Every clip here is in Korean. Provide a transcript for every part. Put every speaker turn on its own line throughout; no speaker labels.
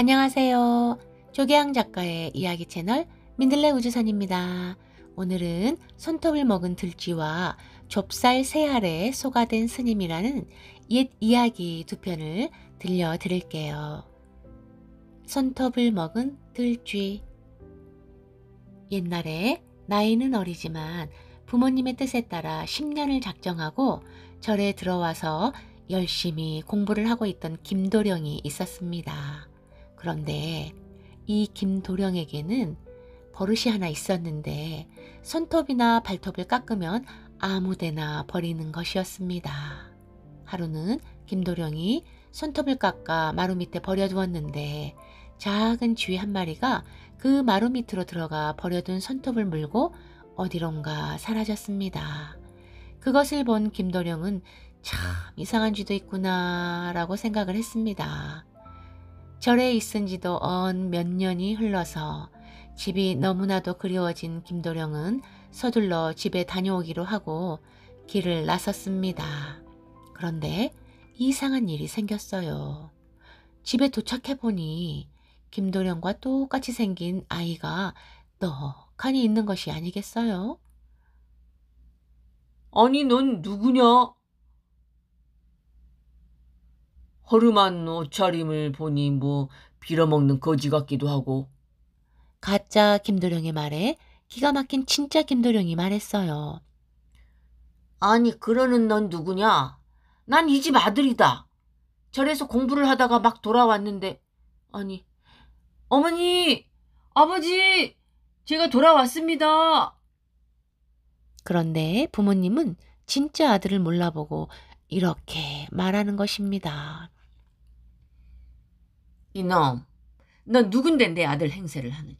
안녕하세요. 조계양 작가의 이야기 채널 민들레 우주선입니다. 오늘은 손톱을 먹은 들쥐와 좁쌀 새알에 소가된 스님이라는 옛 이야기 두 편을 들려드릴게요. 손톱을 먹은 들쥐 옛날에 나이는 어리지만 부모님의 뜻에 따라 10년을 작정하고 절에 들어와서 열심히 공부를 하고 있던 김도령이 있었습니다. 그런데 이 김도령에게는 버릇이 하나 있었는데 손톱이나 발톱을 깎으면 아무데나 버리는 것이었습니다. 하루는 김도령이 손톱을 깎아 마루 밑에 버려두었는데 작은 쥐 한 마리가 그 마루 밑으로 들어가 버려둔 손톱을 물고 어디론가 사라졌습니다. 그것을 본 김도령은 참 이상한 쥐도 있구나 라고 생각을 했습니다. 절에 있은 지도 언 몇 년이 흘러서 집이 너무나도 그리워진 김도령은 서둘러 집에 다녀오기로 하고 길을 나섰습니다. 그런데 이상한 일이 생겼어요. 집에 도착해보니 김도령과 똑같이 생긴 아이가 넉하니 있는 것이 아니겠어요? 아니 넌 누구냐? 허름한 옷차림을 보니 뭐 빌어먹는 거지 같기도 하고. 가짜 김도령의 말에 기가 막힌 진짜 김도령이 말했어요. 아니 그러는 넌 누구냐? 난 이 집 아들이다. 절에서 공부를 하다가 막 돌아왔는데 아니 어머니 아버지 제가 돌아왔습니다. 그런데 부모님은 진짜 아들을 몰라보고 이렇게 말하는 것입니다. 이놈, 너 누군데 내 아들 행세를 하느냐.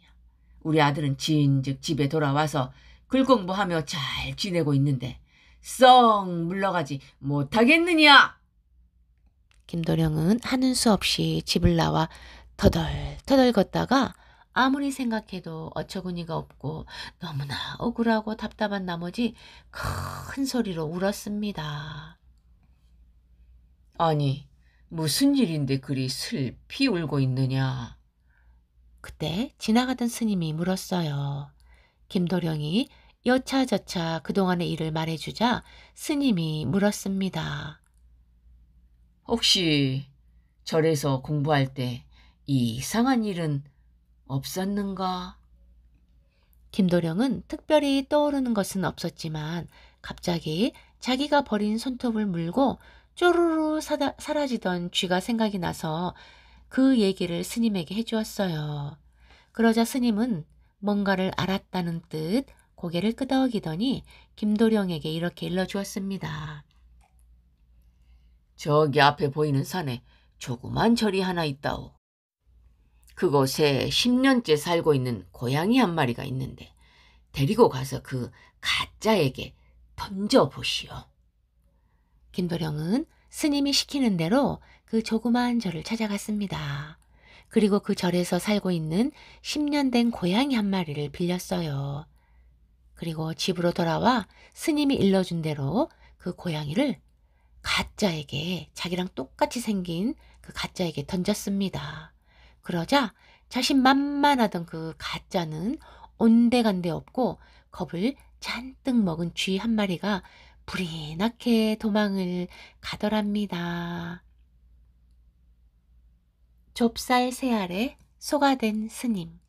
우리 아들은 진즉 집에 돌아와서 글공부하며 잘 지내고 있는데 썩 물러가지 못하겠느냐. 김도령은 하는 수 없이 집을 나와 터덜터덜 걷다가 아무리 생각해도 어처구니가 없고 너무나 억울하고 답답한 나머지 큰 소리로 울었습니다. 아니, 무슨 일인데 그리 슬피 울고 있느냐? 그때 지나가던 스님이 물었어요. 김도령이 여차저차 그동안의 일을 말해주자 스님이 물었습니다. 혹시 절에서 공부할 때 이상한 일은 없었는가? 김도령은 특별히 떠오르는 것은 없었지만 갑자기 자기가 버린 손톱을 물고 쪼르르 사다, 사라지던 쥐가 생각이 나서 그 얘기를 스님에게 해주었어요. 그러자 스님은 뭔가를 알았다는 듯 고개를 끄덕이더니 김도령에게 이렇게 일러주었습니다. 저기 앞에 보이는 산에 조그만 절이 하나 있다오. 그곳에 10년째 살고 있는 고양이 한 마리가 있는데 데리고 가서 그 가짜에게 던져보시오. 김도령은 스님이 시키는 대로 그 조그마한 절을 찾아갔습니다. 그리고 그 절에서 살고 있는 10년 된 고양이 한 마리를 빌렸어요. 그리고 집으로 돌아와 스님이 일러준 대로 그 고양이를 가짜에게 자기랑 똑같이 생긴 그 가짜에게 던졌습니다. 그러자 자신 만만하던 그 가짜는 온데간데 없고 겁을 잔뜩 먹은 쥐 한 마리가 부리나케 도망을 가더랍니다. 좁쌀 새알에 소가 된 스님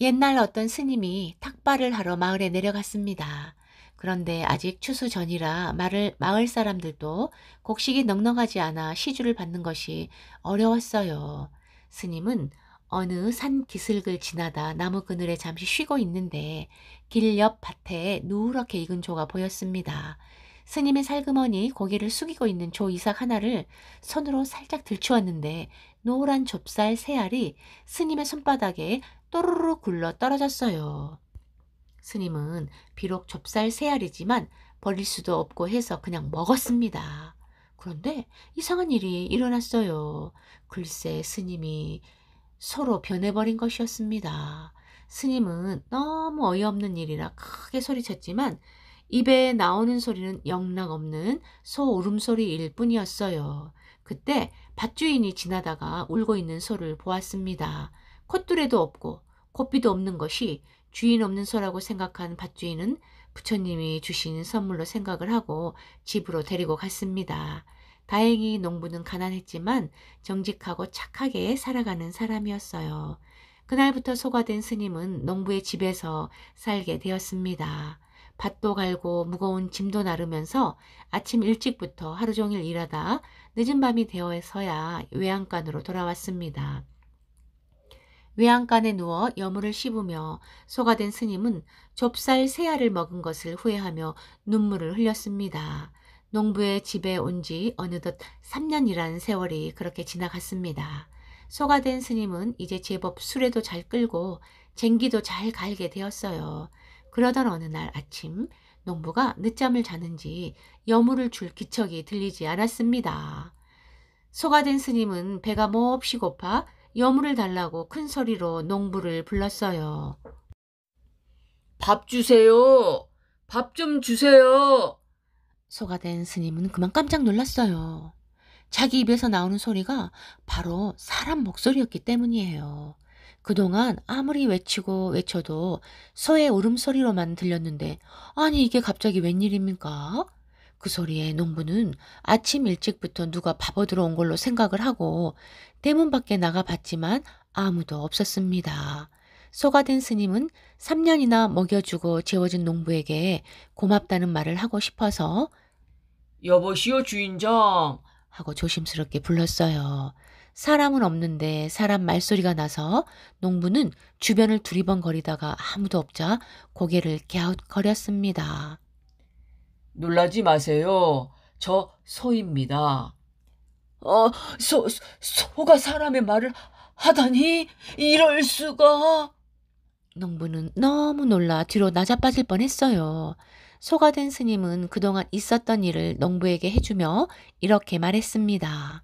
옛날 어떤 스님이 탁발을 하러 마을에 내려갔습니다. 그런데 아직 추수 전이라 마을, 마을 사람들도 곡식이 넉넉하지 않아 시주를 받는 것이 어려웠어요. 스님은 어느 산 기슭을 지나다 나무 그늘에 잠시 쉬고 있는데 길 옆 밭에 누렇게 익은 조가 보였습니다. 스님의 살그머니 고개를 숙이고 있는 조 이삭 하나를 손으로 살짝 들추었는데 노란 좁쌀 세 알이 스님의 손바닥에 또르르 굴러 떨어졌어요. 스님은 비록 좁쌀 세 알이지만 버릴 수도 없고 해서 그냥 먹었습니다. 그런데 이상한 일이 일어났어요. 글쎄 스님이 서로 변해버린 것이었습니다. 스님은 너무 어이없는 일이라 크게 소리쳤지만 입에 나오는 소리는 영락없는 소 울음소리일 뿐이었어요. 그때 밭주인이 지나다가 울고 있는 소를 보았습니다. 콧뚜레도 없고 코피도 없는 것이 주인 없는 소라고 생각한 밭주인은 부처님이 주신 선물로 생각을 하고 집으로 데리고 갔습니다. 다행히 농부는 가난했지만 정직하고 착하게 살아가는 사람이었어요. 그날부터 소가된 스님은 농부의 집에서 살게 되었습니다. 밭도 갈고 무거운 짐도 나르면서 아침 일찍부터 하루 종일 일하다 늦은 밤이 되어서야 외양간으로 돌아왔습니다. 외양간에 누워 여물을 씹으며 소가 된 스님은 좁쌀 새 알을 먹은 것을 후회하며 눈물을 흘렸습니다. 농부의 집에 온 지 어느덧 3년이라는 세월이 그렇게 지나갔습니다. 소가 된 스님은 이제 제법 술에도 잘 끌고 쟁기도 잘 갈게 되었어요. 그러던 어느 날 아침 농부가 늦잠을 자는지 여물을 줄 기척이 들리지 않았습니다. 소가 된 스님은 배가 몹시 고파 여물을 달라고 큰 소리로 농부를 불렀어요. 밥 주세요. 밥 좀 주세요. 소가된 스님은 그만 깜짝 놀랐어요. 자기 입에서 나오는 소리가 바로 사람 목소리였기 때문이에요. 그동안 아무리 외치고 외쳐도 소의 울음소리로만 들렸는데 아니 이게 갑자기 웬일입니까? 그 소리에 농부는 아침 일찍부터 누가 바보 들어온 걸로 생각을 하고 대문 밖에 나가 봤지만 아무도 없었습니다. 소가 된 스님은 3년이나 먹여주고 재워진 농부에게 고맙다는 말을 하고 싶어서 여보시오 주인장 하고 조심스럽게 불렀어요. 사람은 없는데 사람 말소리가 나서 농부는 주변을 두리번거리다가 아무도 없자 고개를 갸웃거렸습니다. 놀라지 마세요. 저 소입니다. 어, 소, 소가 사람의 말을 하다니 이럴 수가. 농부는 너무 놀라 뒤로 나자빠질 뻔했어요. 소가 된 스님은 그동안 있었던 일을 농부에게 해주며 이렇게 말했습니다.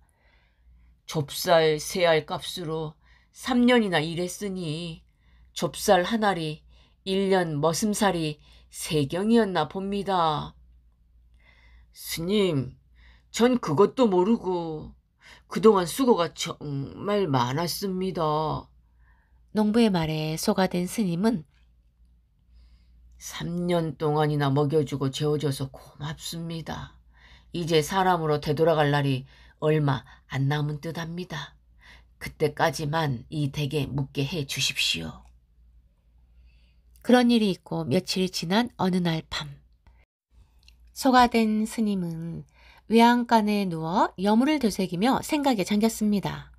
좁쌀 세 알 값으로 3년이나 일했으니 좁쌀 한 알이 1년 머슴살이 3경이었나 봅니다. 스님, 전 그것도 모르고 그동안 수고가 정말 많았습니다. 농부의 말에 소가 된 스님은 3년 동안이나 먹여주고 재워줘서 고맙습니다. 이제 사람으로 되돌아갈 날이 얼마 안 남은 듯합니다. 그때까지만 이 댁에 묵게 해 주십시오. 그런 일이 있고 며칠 지난 어느 날 밤. 소가된 스님은 외양간에 누워 여물을 되새기며 생각에 잠겼습니다.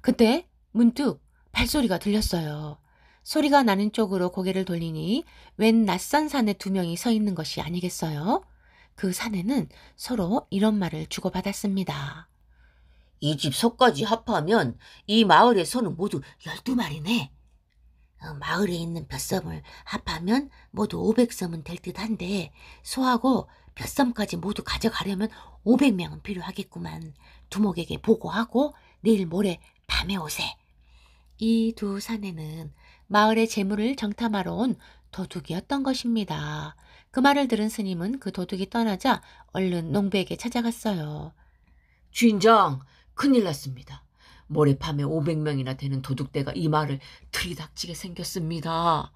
그때 문득 발소리가 들렸어요. 소리가 나는 쪽으로 고개를 돌리니 웬 낯선 산에 두 명이 서 있는 것이 아니겠어요? 그산에는 서로 이런 말을 주고받았습니다. 이 집 소까지 합하면 이 마을의 소는 모두 열두 마리네 어, 마을에 있는 벼섬을 합하면 모두 500섬은 될 듯한데 소하고 벼섬까지 모두 가져가려면 500명은 필요하겠구만. 두목에게 보고하고 내일 모레 밤에 오세. 이두산에는 마을의 재물을 정탐하러 온 도둑이었던 것입니다. 그 말을 들은 스님은 그 도둑이 떠나자 얼른 농부에게 찾아갔어요. 주인장, 큰일 났습니다. 모래밤에 500명이나 되는 도둑대가 이 말을 들이닥치게 생겼습니다.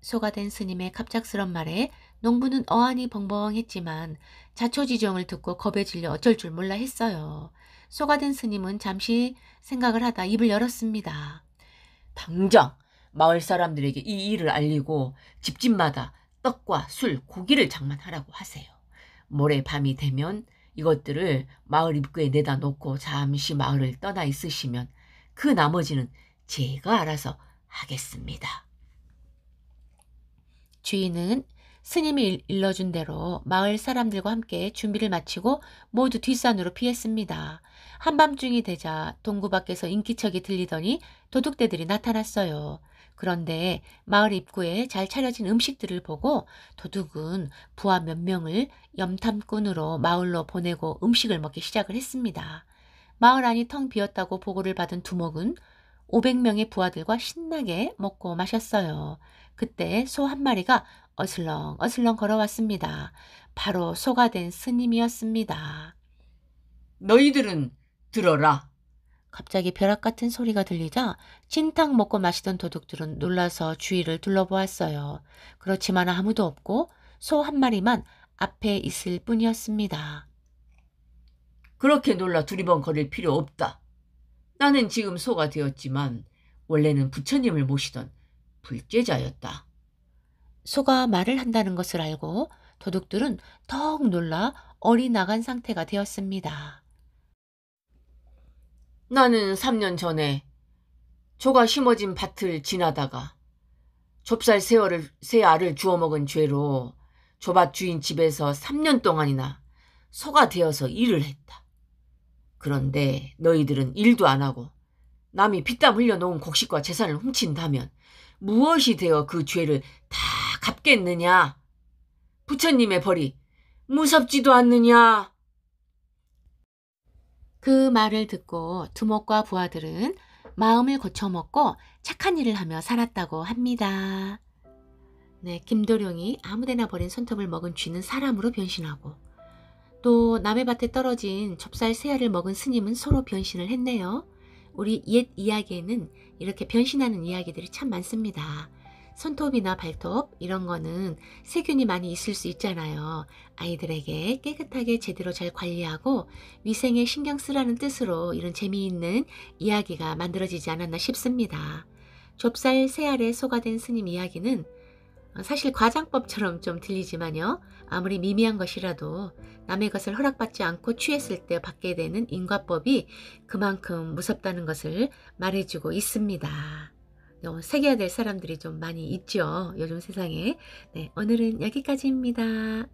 소가 된 스님의 갑작스런 말에 농부는 어안이 벙벙했지만 자초지종을 듣고 겁에 질려 어쩔 줄 몰라 했어요. 소가 된 스님은 잠시 생각을 하다 입을 열었습니다. 당장 마을 사람들에게 이 일을 알리고 집집마다 떡과 술, 고기를 장만하라고 하세요. 모레 밤이 되면 이것들을 마을 입구에 내다 놓고 잠시 마을을 떠나 있으시면 그 나머지는 제가 알아서 하겠습니다. 주인은 스님이 일러준 대로 마을 사람들과 함께 준비를 마치고 모두 뒷산으로 피했습니다. 한밤중이 되자 동구 밖에서 인기척이 들리더니 도둑대들이 나타났어요. 그런데 마을 입구에 잘 차려진 음식들을 보고 도둑은 부하 몇 명을 염탐꾼으로 마을로 보내고 음식을 먹기 시작을 했습니다. 마을 안이 텅 비었다고 보고를 받은 두목은 500명의 부하들과 신나게 먹고 마셨어요. 그때 소 한 마리가 어슬렁 어슬렁 걸어왔습니다. 바로 소가 된 스님이었습니다. 너희들은 들어라. 갑자기 벼락 같은 소리가 들리자 진탕 먹고 마시던 도둑들은 놀라서 주위를 둘러보았어요. 그렇지만 아무도 없고 소 한 마리만 앞에 있을 뿐이었습니다. 그렇게 놀라 두리번거릴 필요 없다. 나는 지금 소가 되었지만 원래는 부처님을 모시던 불제자였다. 소가 말을 한다는 것을 알고 도둑들은 더욱 놀라 어리 나간 상태가 되었습니다. 나는 3년 전에 조가 심어진 밭을 지나다가 좁쌀 새어를, 새알을 주워 먹은 죄로 조밭 주인 집에서 3년 동안이나 소가 되어서 일을 했다. 그런데 너희들은 일도 안 하고 남이 빗땀 흘려놓은 곡식과 재산을 훔친다면 무엇이 되어 그 죄를 다 갚겠느냐? 부처님의 벌이 무섭지도 않느냐? 그 말을 듣고 두목과 부하들은 마음을 고쳐먹고 착한 일을 하며 살았다고 합니다. 네, 김도령이 아무데나 버린 손톱을 먹은 쥐는 사람으로 변신하고 또 남의 밭에 떨어진 좁쌀 새알을 먹은 스님은 서로 변신을 했네요. 우리 옛 이야기에는 이렇게 변신하는 이야기들이 참 많습니다. 손톱이나 발톱 이런 거는 세균이 많이 있을 수 있잖아요. 아이들에게 깨끗하게 제대로 잘 관리하고 위생에 신경 쓰라는 뜻으로 이런 재미있는 이야기가 만들어지지 않았나 싶습니다. 좁쌀 새알에 소가된 스님 이야기는 사실 과장법처럼 좀 들리지만요. 아무리 미미한 것이라도 남의 것을 허락받지 않고 취했을 때 받게 되는 인과법이 그만큼 무섭다는 것을 말해주고 있습니다. 어, 새겨야 될 사람들이 좀 많이 있죠. 요즘 세상에. 네, 오늘은 여기까지입니다.